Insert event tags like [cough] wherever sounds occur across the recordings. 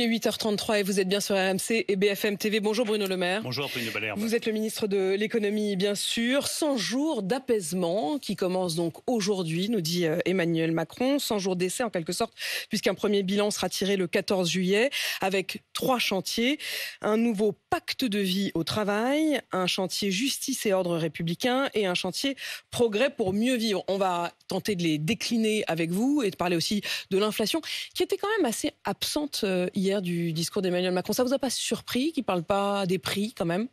Il est 8h33 et vous êtes bien sur RMC et BFM TV. Bonjour Bruno Le Maire. Bonjour Bruno Balherbe. Vous êtes le ministre de l'économie, bien sûr. 100 jours d'apaisement qui commence donc aujourd'hui, nous dit euh, Emmanuel Macron. 100 jours d'essai en quelque sorte, puisqu'un premier bilan sera tiré le 14 juillet avec trois chantiers. Un nouveau pacte de vie au travail, un chantier justice et ordre républicain et un chantier progrès pour mieux vivre. On va tenter de les décliner avec vous et de parler aussi de l'inflation, qui était quand même assez absente euh, hier du discours d'Emmanuel Macron. Ça vous a pas surpris qu'il parle pas des prix quand même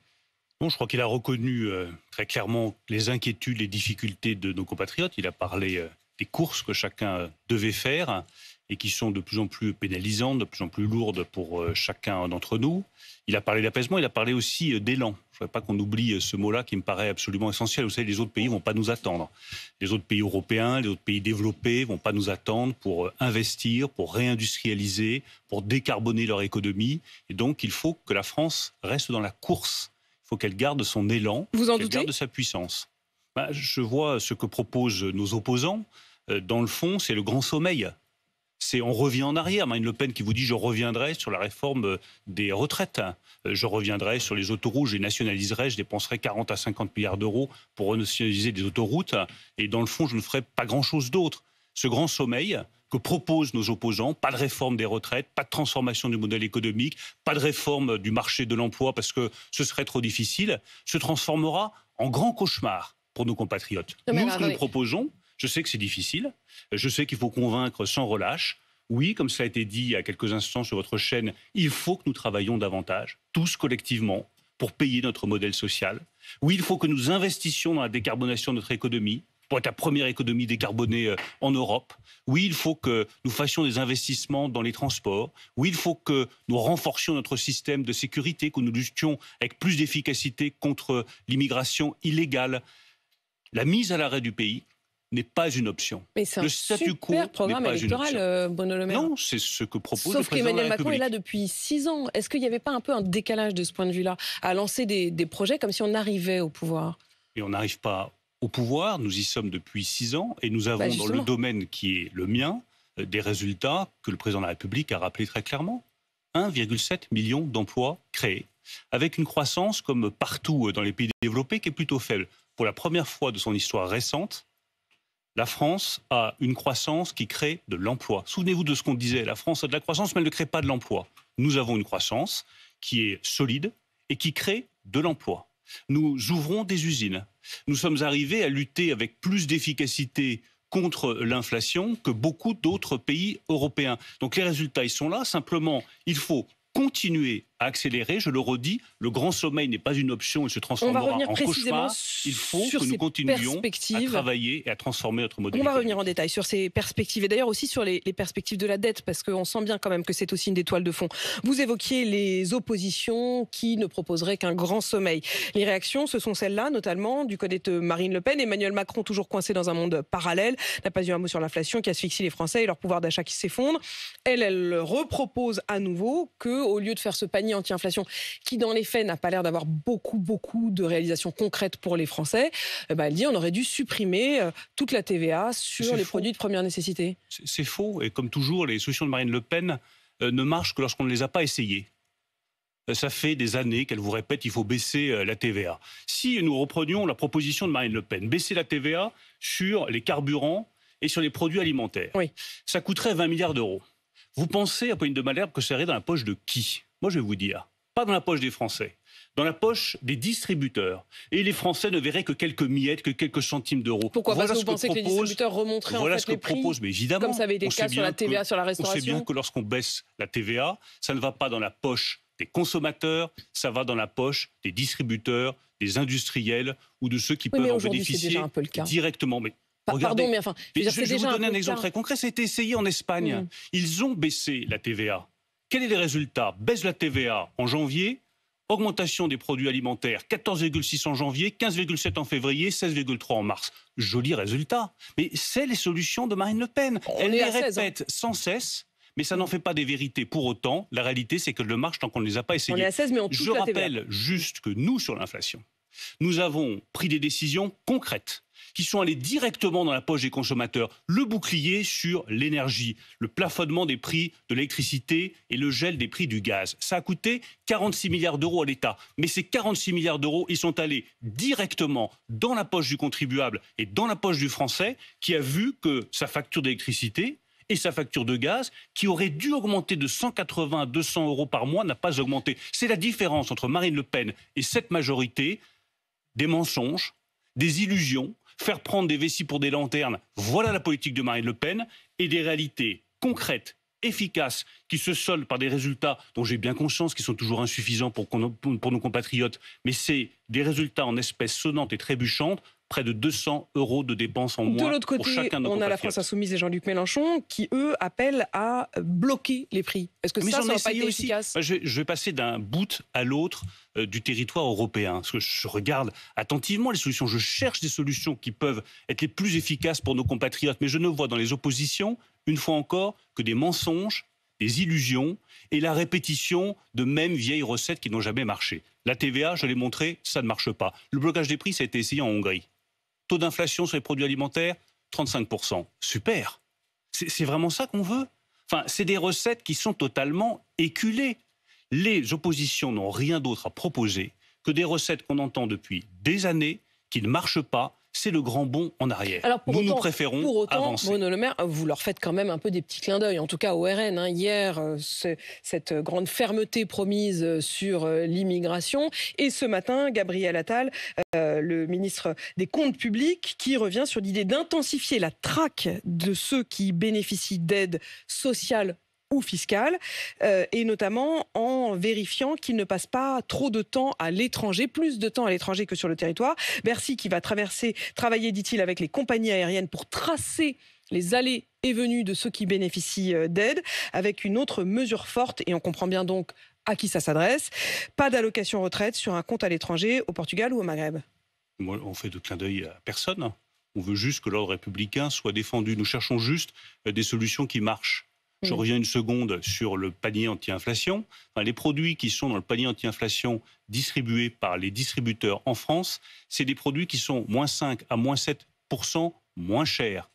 non, je crois qu'il a reconnu euh, très clairement les inquiétudes, les difficultés de nos compatriotes. Il a parlé euh, des courses que chacun devait faire et qui sont de plus en plus pénalisantes, de plus en plus lourdes pour euh, chacun d'entre nous. Il a parlé d'apaisement, il a parlé aussi euh, d'élan. Je ne voudrais pas qu'on oublie euh, ce mot-là qui me paraît absolument essentiel. Vous savez, les autres pays ne vont pas nous attendre. Les autres pays européens, les autres pays développés ne vont pas nous attendre pour investir, pour réindustrialiser, pour décarboner leur économie. Et donc, il faut que la France reste dans la course. Il faut qu'elle garde son élan, qu'elle garde sa puissance. Bah, je vois ce que proposent nos opposants. Dans le fond, c'est le grand sommeil c'est on revient en arrière. Marine Le Pen qui vous dit je reviendrai sur la réforme euh, des retraites, euh, je reviendrai sur les autoroutes, je les nationaliserai, je dépenserai 40 à 50 milliards d'euros pour renationaliser des autoroutes, et dans le fond, je ne ferai pas grand-chose d'autre. Ce grand sommeil que proposent nos opposants, pas de réforme des retraites, pas de transformation du modèle économique, pas de réforme du marché de l'emploi parce que ce serait trop difficile, se transformera en grand cauchemar pour nos compatriotes. Nous, ce que nous proposons, je sais que c'est difficile. Je sais qu'il faut convaincre sans relâche. Oui, comme cela a été dit il y a quelques instants sur votre chaîne, il faut que nous travaillions davantage, tous collectivement, pour payer notre modèle social. Oui, il faut que nous investissions dans la décarbonation de notre économie pour être la première économie décarbonée euh, en Europe. Oui, il faut que nous fassions des investissements dans les transports. Oui, il faut que nous renforcions notre système de sécurité, que nous luttions avec plus d'efficacité contre l'immigration illégale. La mise à l'arrêt du pays, n'est pas une option. Mais c'est un le super programme électoral, euh, Bruno Le Non, c'est ce que propose Sauf le président qu'Emmanuel Macron est là depuis six ans. Est-ce qu'il n'y avait pas un peu un décalage de ce point de vue-là à lancer des, projets comme si on arrivait au pouvoir Et on n'arrive pas au pouvoir. Nous y sommes depuis six ans et nous avons bah, dans le domaine qui est le mien euh, des résultats que le président de la République a rappelé très clairement. 1,7 million d'emplois créés, avec une croissance comme partout euh, dans les pays développés qui est plutôt faible. Pour la première fois de son histoire récente, la France a une croissance qui crée de l'emploi. Souvenez-vous de ce qu'on disait, la France a de la croissance, mais elle ne crée pas de l'emploi. Nous avons une croissance qui est solide et qui crée de l'emploi. Nous ouvrons des usines. Nous sommes arrivés à lutter avec plus d'efficacité contre l'inflation que beaucoup d'autres pays européens. Donc les résultats, ils sont là. Simplement, il faut continuer accélérer. Je le redis, le grand sommeil n'est pas une option, il se transformera en cauchemar. Il faut que nous continuions à travailler et à transformer notre modèle. On va revenir en détail sur ces perspectives et d'ailleurs aussi sur les, perspectives de la dette parce qu'on sent bien quand même que c'est aussi une des toiles de fond. Vous évoquiez les oppositions qui ne proposeraient qu'un grand sommeil. Les réactions, ce sont celles-là, notamment du côté de Marine Le Pen. Emmanuel Macron, toujours coincé dans un monde parallèle, n'a pas eu un mot sur l'inflation qui asphyxie les Français et leur pouvoir d'achat qui s'effondre. Elle, elle repropose à nouveau que, au lieu de faire ce panier anti-inflation qui, dans les faits, n'a pas l'air d'avoir beaucoup, beaucoup de réalisations concrètes pour les Français, eh ben, elle dit on aurait dû supprimer euh, toute la TVA sur les produits de première nécessité. C'est faux. Et comme toujours, les solutions de Marine Le Pen euh, ne marchent que lorsqu'on ne les a pas essayées. Euh, ça fait des années qu'elle vous répète il faut baisser la TVA. Si nous reprenions la proposition de Marine Le Pen, baisser la TVA sur les carburants et sur les produits alimentaires, oui. ça coûterait 20 milliards d'euros. Vous pensez, à Pauline de Malherbe, que ça irait dans la poche de qui je vais vous dire, pas dans la poche des Français, dans la poche des distributeurs. Et les Français ne verraient que quelques miettes, que quelques centimes d'euros. Pourquoi voilà Parce que vous pensez que les distributeurs remonteraient voilà en fait ce que propose, mais évidemment, comme ça avait été le cas sur la TVA, sur la restauration. On sait bien que lorsqu'on baisse la TVA, ça ne va pas dans la poche des consommateurs, ça va dans la poche des distributeurs, des industriels ou de ceux qui peuvent en bénéficier directement. Mais Regardez, Pardon, mais enfin, je, vais vous donner un, exemple très concret. C'était essayé en Espagne. Mmh. Ils ont baissé la TVA. Quels est les résultats Baisse de la TVA en janvier, augmentation des produits alimentaires, 14,6 en janvier, 15,7 en février, 16,3 en mars. Joli résultat. Mais c'est les solutions de Marine Le Pen. Elle les hein. répète sans cesse. Mais ça n'en fait pas des vérités. Pour autant, la réalité, c'est que le marche tant qu'on ne les a pas essayées. On est à 16, mais Je rappelle juste que nous, sur l'inflation, nous avons pris des décisions concrètes qui sont allés directement dans la poche des consommateurs. Le bouclier sur l'énergie, le plafonnement des prix de l'électricité et le gel des prix du gaz. Ça a coûté 46 milliards d'euros à l'État. Mais ces 46 milliards d'euros, ils sont allés directement dans la poche du contribuable et dans la poche du Français qui a vu que sa facture d'électricité et sa facture de gaz, qui aurait dû augmenter de 180 à 200 euros par mois, n'a pas augmenté. C'est la différence entre Marine Le Pen et cette majorité des mensonges, des illusions, faire prendre des vessies pour des lanternes, voilà la politique de Marine Le Pen, et des réalités concrètes, efficaces, qui se soldent par des résultats dont j'ai bien conscience qui sont toujours insuffisants pour nos compatriotes, mais c'est des résultats en espèces sonnantes et trébuchantes près de 200 euros de dépenses en moins pour chacun de nos on a la France Insoumise et Jean-Luc Mélenchon qui, eux, appellent à bloquer les prix. Est-ce que ça, ça pas été efficace je, vais passer d'un bout à l'autre euh, du territoire européen. Parce que je regarde attentivement les solutions. Je cherche des solutions qui peuvent être les plus efficaces pour nos compatriotes. Mais je ne vois dans les oppositions, une fois encore, que des mensonges, des illusions et la répétition de mêmes vieilles recettes qui n'ont jamais marché. La TVA, je l'ai montré, ça ne marche pas. Le blocage des prix, ça a été essayé en Hongrie. Taux d'inflation sur les produits alimentaires, 35%. Super. C'est vraiment ça qu'on veut Enfin, c'est des recettes qui sont totalement éculées. Les oppositions n'ont rien d'autre à proposer que des recettes qu'on entend depuis des années, qui ne marchent pas, c'est le grand bond en arrière. pour nous, autant, nous préférons vous leur faites quand même un peu des petits clins d'œil, en tout cas au RN. Hein, hier, euh, cette grande fermeté promise euh, sur euh, l'immigration. Et ce matin, Gabriel Attal, le ministre des Comptes publics, qui revient sur l'idée d'intensifier la traque de ceux qui bénéficient d'aides sociales fiscal, euh, et notamment en vérifiant qu'il ne passe pas trop de temps à l'étranger, plus de temps à l'étranger que sur le territoire. Bercy qui va traverser, travailler, dit-il, avec les compagnies aériennes pour tracer les allées et venues de ceux qui bénéficient euh, d'aide, avec une autre mesure forte, et on comprend bien donc à qui ça s'adresse. Pas d'allocation retraite sur un compte à l'étranger, au Portugal ou au Maghreb. On fait de clin d'œil à personne. On veut juste que l'ordre républicain soit défendu. Nous cherchons juste euh, des solutions qui marchent. Je reviens une seconde sur le panier anti-inflation. Enfin, les produits qui sont dans le panier anti-inflation distribués par les distributeurs en France, c'est des produits qui sont moins 5 à moins 7 moins chers,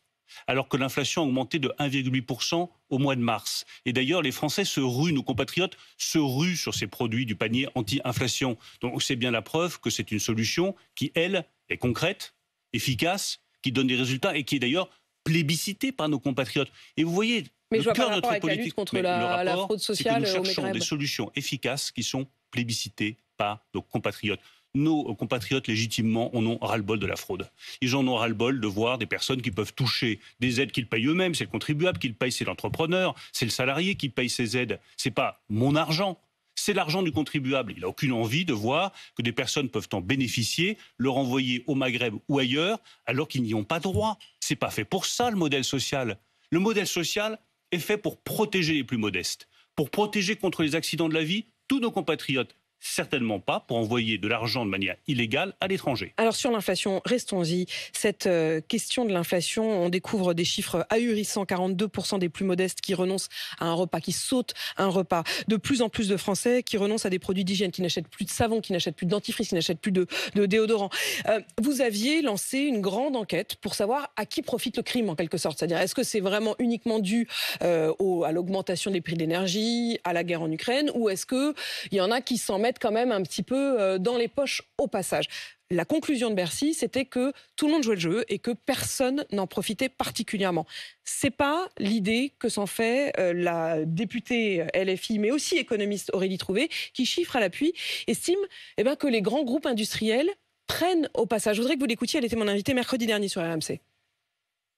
alors que l'inflation a augmenté de 1,8 au mois de mars. Et d'ailleurs, les Français se ruent, nos compatriotes se ruent sur ces produits du panier anti-inflation. Donc c'est bien la preuve que c'est une solution qui, elle, est concrète, efficace, qui donne des résultats et qui est d'ailleurs plébiscitée par nos compatriotes. Et vous voyez, mais le je cœur notre politique, contre la, rapport, fraude sociale c'est que nous euh, cherchons des solutions efficaces qui sont plébiscitées par nos compatriotes nos compatriotes légitimement en ont ras-le-bol de la fraude. Ils en ont ras-le-bol de voir des personnes qui peuvent toucher des aides qu'ils payent eux-mêmes. C'est le contribuable qui le paye, c'est l'entrepreneur, c'est le salarié qui paye ces aides. C'est pas mon argent. C'est l'argent du contribuable. Il n'a aucune envie de voir que des personnes peuvent en bénéficier, le renvoyer au Maghreb ou ailleurs, alors qu'ils n'y ont pas droit. C'est pas fait pour ça, le modèle social. Le modèle social, est fait pour protéger les plus modestes, pour protéger contre les accidents de la vie tous nos compatriotes, Certainement pas pour envoyer de l'argent de manière illégale à l'étranger. Alors sur l'inflation, restons-y. Cette euh, question de l'inflation, on découvre des chiffres ahurissants. 42% des plus modestes qui renoncent à un repas, qui sautent un repas. De plus en plus de Français qui renoncent à des produits d'hygiène, qui n'achètent plus de savon, qui n'achètent plus de dentifrice, qui n'achètent plus de, déodorant. Euh, vous aviez lancé une grande enquête pour savoir à qui profite le crime en quelque sorte. C'est-à-dire est-ce que c'est vraiment uniquement dû euh, à l'augmentation des prix d'énergie, à la guerre en Ukraine, ou est-ce qu'il y en a qui s'en mettent quand même un petit peu euh, dans les poches au passage la conclusion de Bercy, c'était que tout le monde jouait le jeu et que personne n'en profitait particulièrement. C'est pas l'idée que s'en fait euh, la députée LFI, mais aussi économiste Aurélie Trouvé, qui chiffre à l'appui, estime eh ben, que les grands groupes industriels prennent au passage. Je voudrais que vous l'écoutiez, elle était mon invitée mercredi dernier sur RMC.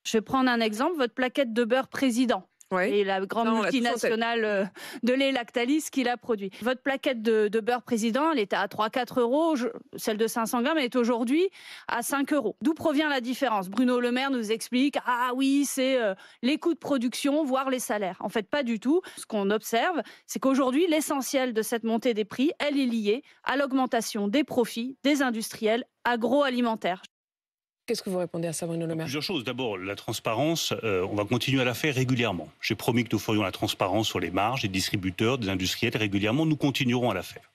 Je vais prendre un exemple, votre plaquette de beurre président et la grande multinationale euh, de lait Lactalis qui l'a produit. Votre plaquette de, beurre président, elle était à 3-4 euros, celle de 500 grammes est aujourd'hui à 5 euros. D'où provient la différence Bruno Le Maire nous explique, ah oui, c'est euh, les coûts de production, voire les salaires. En fait, pas du tout. Ce qu'on observe, c'est qu'aujourd'hui, l'essentiel de cette montée des prix, elle est liée à l'augmentation des profits des industriels agroalimentaires. Qu'est-ce que vous répondez à ça, Bruno Le Maire Plusieurs choses. D'abord, la transparence, euh, on va continuer à la faire régulièrement. J'ai promis que nous ferions la transparence sur les marges des distributeurs, des industriels régulièrement. Nous continuerons à la faire.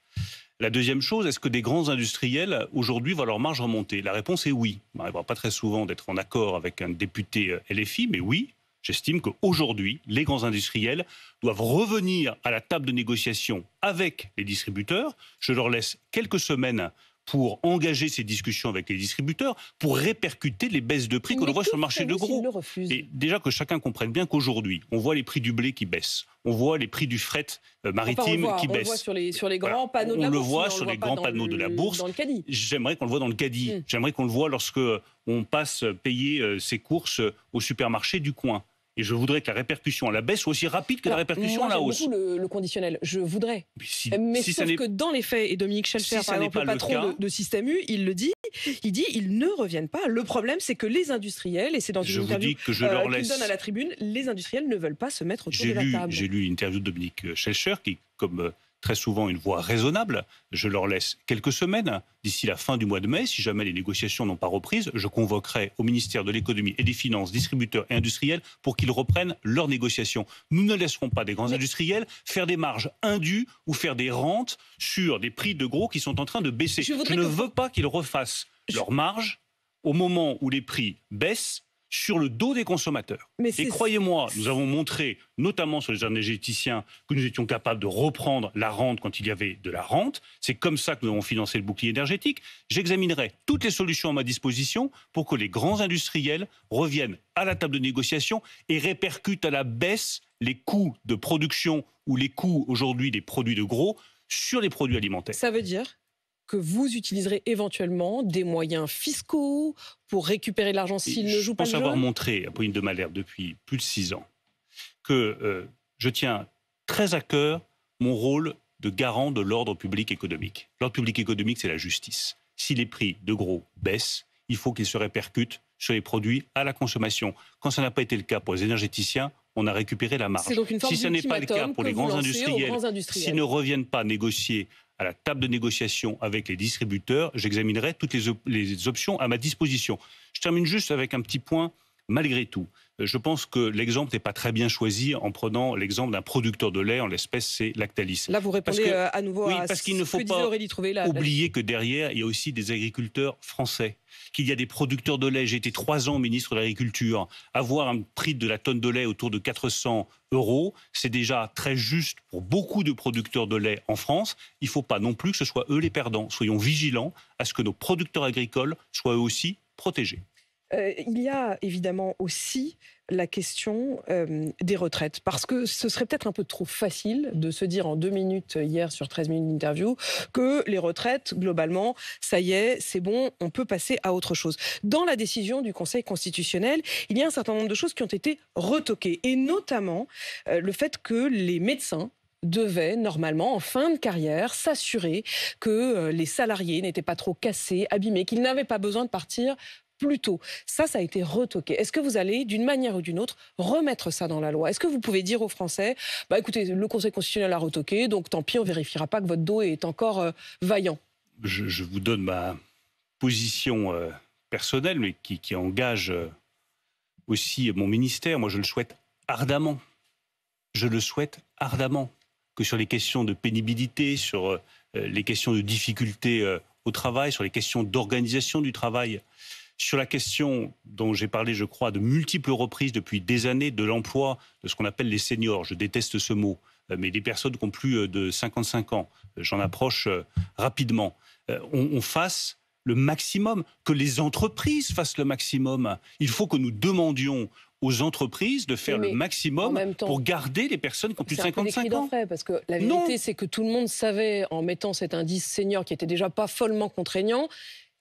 La deuxième chose, est-ce que des grands industriels aujourd'hui voient leur marge remonter La réponse est oui. On n'arrivera pas très souvent d'être en accord avec un député euh, LFI, mais oui, j'estime qu'aujourd'hui, les grands industriels doivent revenir à la table de négociation avec les distributeurs. Je leur laisse quelques semaines pour engager ces discussions avec les distributeurs, pour répercuter les baisses de prix qu'on voit sur le marché de gros. Et déjà que chacun comprenne bien qu'aujourd'hui, on voit les prix du blé qui baissent, on voit les prix du fret maritime qui baissent. On le voit sur les, grands panneaux de la on bourse. Le voit sur les grands panneaux de la bourse. J'aimerais qu'on le voit dans le caddie. Hmm. J'aimerais qu'on le voit lorsque euh, on passe euh, payer euh, ses courses au supermarché du coin. Et je voudrais que la répercussion à la baisse soit aussi rapide que la répercussion à la hausse. le, conditionnel. Je voudrais. Mais, sauf que dans les faits, et Dominique Schelcher, par exemple, pas le patron de, Système U, il le dit, il dit ils ne reviennent pas. Le problème, c'est que les industriels, et c'est dans une interview que je leur euh, donne à la tribune, les industriels ne veulent pas se mettre autour de la table. J'ai lu une interview de Dominique Schelcher qui, comme euh, très souvent une voie raisonnable. Je leur laisse quelques semaines. D'ici la fin du mois de mai, si jamais les négociations n'ont pas repris, je convoquerai au ministère de l'économie et des finances, distributeurs et industriels pour qu'ils reprennent leurs négociations. Nous ne laisserons pas des grands industriels faire des marges indues ou faire des rentes sur des prix de gros qui sont en train de baisser. Je, ne veux pas qu'ils refassent leurs marges au moment où les prix baissent sur le dos des consommateurs. Mais et croyez-moi, nous avons montré, notamment sur les énergéticiens, que nous étions capables de reprendre la rente quand il y avait de la rente. C'est comme ça que nous avons financé le bouclier énergétique. J'examinerai toutes les solutions à ma disposition pour que les grands industriels reviennent à la table de négociation et répercutent à la baisse les coûts de production ou les coûts aujourd'hui des produits de gros sur les produits alimentaires. Ça veut dire que vous utiliserez éventuellement des moyens fiscaux pour récupérer l'argent s'il ne joue pas le jeu Je pense avoir montré à une de Malherbe depuis plus de six ans que euh, je tiens très à cœur mon rôle de garant de l'ordre public économique. L'ordre public économique, c'est la justice. Si les prix de gros baissent, il faut qu'ils se répercutent sur les produits à la consommation. Quand ça n'a pas été le cas pour les énergéticiens, on a récupéré la marge. si ce n'est pas le cas pour les grands industriels, s'ils ne reviennent pas négocier à la table de négociation avec les distributeurs, j'examinerai toutes les, options à ma disposition. Je termine juste avec un petit point malgré tout. Euh, je pense que l'exemple n'est pas très bien choisi en prenant l'exemple d'un producteur de lait, en l'espèce c'est Lactalis. Là vous répondez que, euh, à nouveau oui, parce qu'il ne faut pas oublier que derrière il y a aussi des agriculteurs français, qu'il y a des producteurs de lait. J'ai été trois ans ministre de l'Agriculture. Avoir un prix de la tonne de lait autour de 400 euros, c'est déjà très juste pour beaucoup de producteurs de lait en France. Il ne faut pas non plus que ce soit eux les perdants. Soyons vigilants à ce que nos producteurs agricoles soient eux aussi protégés il y a évidemment aussi la question des retraites, parce que ce serait peut-être un peu trop facile de se dire en deux minutes hier sur 13 minutes d'interview que les retraites, globalement, ça y est, c'est bon, on peut passer à autre chose. Dans la décision du Conseil constitutionnel, il y a un certain nombre de choses qui ont été retoquées, et notamment le fait que les médecins devaient normalement en fin de carrière s'assurer que les salariés n'étaient pas trop cassés, abîmés, qu'ils n'avaient pas besoin de partir plus tôt. Ça, ça a été retoqué. Est-ce que vous allez, d'une manière ou d'une autre, remettre ça dans la loi Est-ce que vous pouvez dire aux Français, bah écoutez, le Conseil constitutionnel a retoqué, donc tant pis, on vérifiera pas que votre dos est encore euh, vaillant je, vous donne ma position euh, personnelle, mais qui, engage euh, aussi mon ministère. Moi, je le souhaite ardemment. Je le souhaite ardemment que sur les questions de pénibilité, sur les questions de difficultés au travail, sur les questions d'organisation du travail, sur la question dont j'ai parlé, je crois, de multiples reprises depuis des années de l'emploi de ce qu'on appelle les seniors. Je déteste ce mot, euh, mais des personnes qui ont plus euh, de 55 ans. Euh, j'en approche rapidement. On, fasse le maximum, que les entreprises fassent le maximum. Il faut que nous demandions aux entreprises de faire le maximum pour garder les personnes qui ont plus de 55 ans. Frais, parce que la vérité, c'est que tout le monde savait, en mettant cet indice senior qui était déjà pas follement contraignant,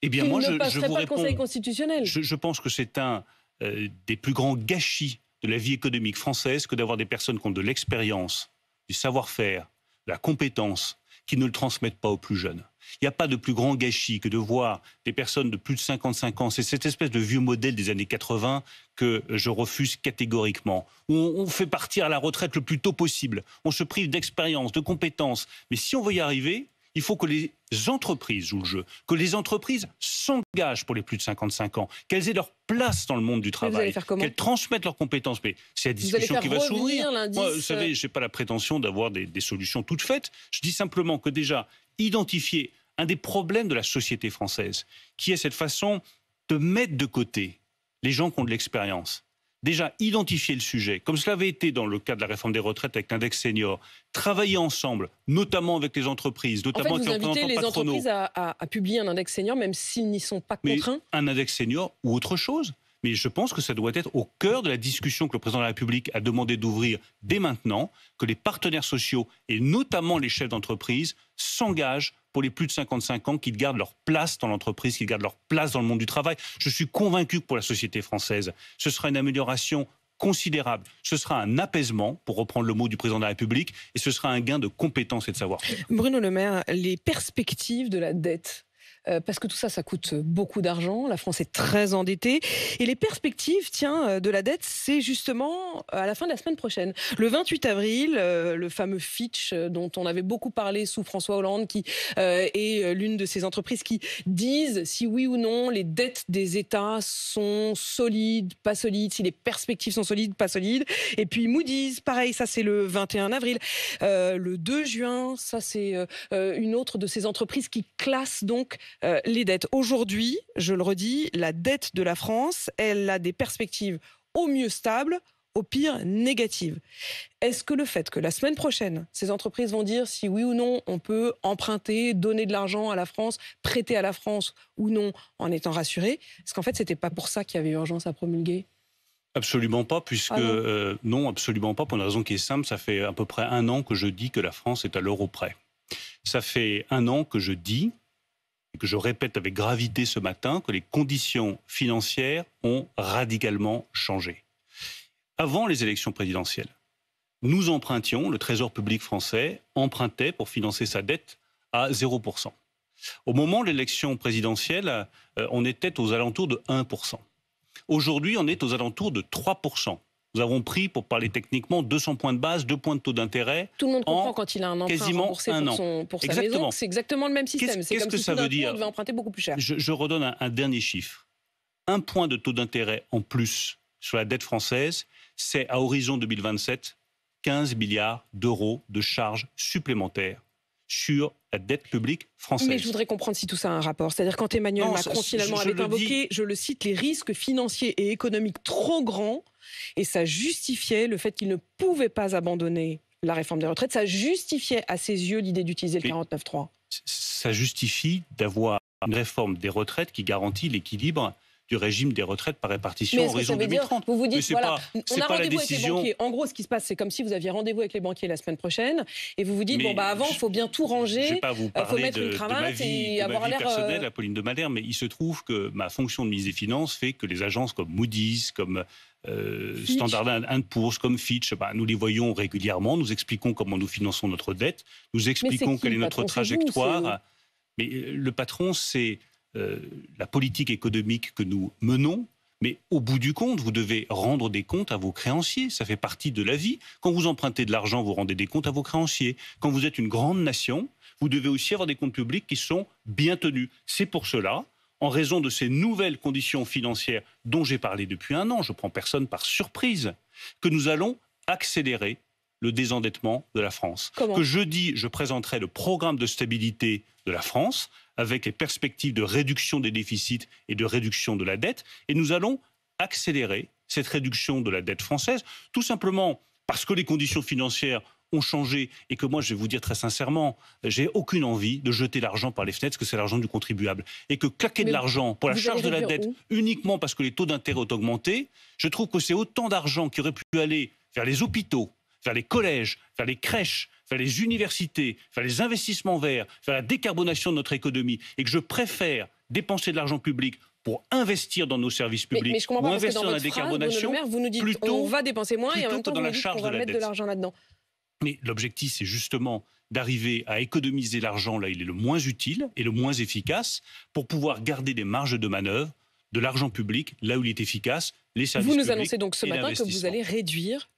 eh bien, moi, je, vous constitutionnel. Je, pense que c'est un euh, des plus grands gâchis de la vie économique française que d'avoir des personnes qui ont de l'expérience, du savoir-faire, de la compétence, qui ne le transmettent pas aux plus jeunes. Il n'y a pas de plus grand gâchis que de voir des personnes de plus de 55 ans. C'est cette espèce de vieux modèle des années 80 que je refuse catégoriquement. On, fait partir à la retraite le plus tôt possible. On se prive d'expérience, de compétences. Mais si on veut y arriver, il faut que les entreprises jouent le jeu, que les entreprises s'engagent pour les plus de 55 ans, qu'elles aient leur place dans le monde du travail, qu'elles transmettent leurs compétences. Mais c'est la discussion qui va s'ouvrir. vous savez, euh, je n'ai pas la prétention d'avoir des solutions toutes faites. Je dis simplement que déjà, identifier un des problèmes de la société française, qui est cette façon de mettre de côté les gens qui ont de l'expérience, déjà identifier le sujet, comme cela avait été dans le cas de la réforme des retraites avec l'index senior, travailler ensemble, notamment avec les entreprises, notamment en fait, vous invitez les entreprises à, publier un index senior, même s'ils n'y sont pas contraints. un index senior ou autre chose mais je pense que ça doit être au cœur de la discussion que le président de la République a demandé d'ouvrir dès maintenant, que les partenaires sociaux et notamment les chefs d'entreprise s'engagent pour les plus de 55 ans qu'ils gardent leur place dans l'entreprise, qu'ils gardent leur place dans le monde du travail. Je suis convaincu que pour la société française, ce sera une amélioration considérable. Ce sera un apaisement, pour reprendre le mot du président de la République, et ce sera un gain de compétences et de savoir. Bruno Le Maire, les perspectives de la dette euh, parce que tout ça, ça coûte beaucoup d'argent. La France est très endettée. Et les perspectives, tiens, euh, de la dette, c'est justement euh, à la fin de la semaine prochaine. Le 28 avril, le fameux Fitch dont on avait beaucoup parlé sous François Hollande, qui est l'une de ces entreprises qui disent si oui ou non les dettes des États sont solides, pas solides, si les perspectives sont solides, pas solides. Et puis Moody's, pareil, ça c'est le 21 avril. le 2 juin, ça c'est une autre de ces entreprises qui classe donc euh, les dettes. Aujourd'hui, je le redis, la dette de la France, elle a des perspectives au mieux stables, au pire négatives. Est-ce que le fait que la semaine prochaine, ces entreprises vont dire si oui ou non on peut emprunter, donner de l'argent à la France, prêter à la France ou non en étant rassuré, est-ce qu'en fait, c'était pas pour ça qu'il y avait urgence à promulguer Absolument pas, puisque ah non. Euh, non, absolument pas, pour une raison qui est simple, ça fait à peu près un an que je dis que la France est à l'euro près. Ça fait un an que je dis que je répète avec gravité ce matin, que les conditions financières ont radicalement changé. Avant les élections présidentielles, nous empruntions, le Trésor public français empruntait pour financer sa dette à 0%. Au moment de l'élection présidentielle, euh, on était aux alentours de 1%. Aujourd'hui, on est aux alentours de 3%. Nous avons pris, pour parler techniquement, 200 points de base, 2 points de taux d'intérêt. Tout le monde comprend quand il a un emprunt pour, sa maison. C'est exactement le même système. Qu'est-ce que ça veut dire emprunter beaucoup plus cher. Je, redonne un, un dernier chiffre. Un point de taux d'intérêt en plus sur la dette française, c'est à horizon 2027 15 milliards d'euros de charges supplémentaires sur dette publique française. Mais je voudrais comprendre si tout ça a un rapport. C'est-à-dire quand Emmanuel Macron finalement avait invoqué, je le cite, les risques financiers et économiques trop grands, et ça justifiait le fait qu'il ne pouvait pas abandonner la réforme des retraites, ça justifiait à ses yeux l'idée d'utiliser le 49.3. Ça justifie d'avoir une réforme des retraites qui garantit l'équilibre du régime des retraites par répartition en horizon 2030. vous vous dites, voilà, pas, on a rendez-vous avec En gros, ce qui se passe, c'est comme si vous aviez rendez-vous avec les banquiers la semaine prochaine et vous vous dites, bon, bah avant, il faut bien tout ranger, il euh, faut mettre de, une cravate de ma vie, et avoir l'air. Euh, personnel à Pauline de Malher, mais il se trouve que ma fonction de ministre des Finances fait que les agences comme Moody's, comme euh, Standard Poor's, comme Fitch, bah, nous les voyons régulièrement, nous expliquons comment nous finançons notre dette, nous expliquons quelle est notre trajectoire. Mais le patron, c'est euh, la politique économique que nous menons, mais au bout du compte, vous devez rendre des comptes à vos créanciers. Ça fait partie de la vie. Quand vous empruntez de l'argent, vous rendez des comptes à vos créanciers. Quand vous êtes une grande nation, vous devez aussi avoir des comptes publics qui sont bien tenus. C'est pour cela, en raison de ces nouvelles conditions financières dont j'ai parlé depuis un an, je prends personne par surprise, que nous allons accélérer le désendettement de la France. que jeudi, je présenterai le programme de stabilité de la France avec les perspectives de réduction des déficits et de réduction de la dette. Et nous allons accélérer cette réduction de la dette française, tout simplement parce que les conditions financières ont changé et que moi, je vais vous dire très sincèrement, j'ai aucune envie de jeter l'argent par les fenêtres, parce que c'est l'argent du contribuable. Et que claquer de l'argent pour la charge de la dette uniquement parce que les taux d'intérêt ont augmenté, je trouve que c'est autant d'argent qui aurait pu aller vers les hôpitaux, vers les collèges, vers les crèches, faire les universités, faire les investissements verts, faire la décarbonation de notre économie, et que je préfère dépenser de l'argent public pour investir dans nos services publics, mais, mais je va investir dans, la décarbonation, vous nous dites plutôt, on va dépenser moins et en même temps dans la charge de mettre de l'argent là-dedans. Mais l'objectif, c'est justement d'arriver à économiser l'argent là, il est le moins utile et le moins efficace pour pouvoir garder des marges de manœuvre de l'argent public là où il est efficace, les services publics. Vous nous annoncez donc ce matin que vous allez réduire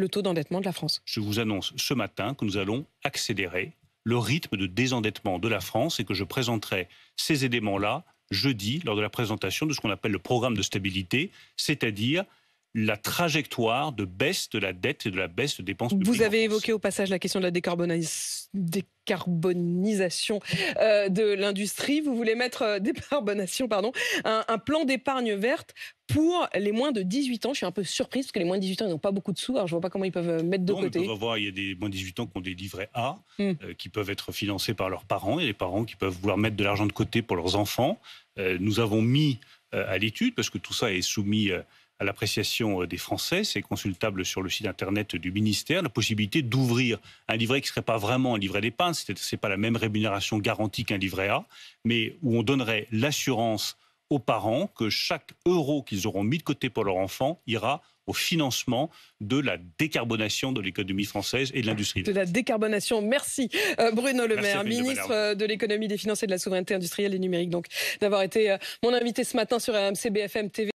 le taux d'endettement de la France. Je vous annonce ce matin que nous allons accélérer le rythme de désendettement de la France et que je présenterai ces éléments-là jeudi lors de la présentation de ce qu'on appelle le programme de stabilité, c'est-à-dire la trajectoire de baisse de la dette et de la baisse de dépenses publiques. Vous avez évoqué au passage la question de la décarbonisation euh, de l'industrie. Vous voulez mettre euh, [laughs] décarbonation, pardon, un, plan d'épargne verte pour les moins de 18 ans. Je suis un peu surprise parce que les moins de 18 ans, n'ont pas beaucoup de sous. Alors, je ne vois pas comment ils peuvent euh, mettre de côté. On voir. il y a des moins de 18 ans qui ont des livrets A, hmm. qui peuvent être financés par leurs parents. et les des parents qui peuvent vouloir mettre de l'argent de côté pour leurs enfants. nous avons mis à l'étude, parce que tout ça est soumis à l'appréciation euh, des Français, c'est consultable sur le site internet du ministère, la possibilité d'ouvrir un livret qui ne serait pas vraiment un livret d'épargne, ce n'est pas la même rémunération garantie qu'un livret A, mais où on donnerait l'assurance aux parents que chaque euro qu'ils auront mis de côté pour leur enfant ira au financement de la décarbonation de l'économie française et de l'industrie. De la décarbonation, merci euh, Bruno Le Maire, ministre euh, de, l'économie, des finances et de la souveraineté industrielle et numérique, donc d'avoir été mon invité ce matin sur RMC BFM TV.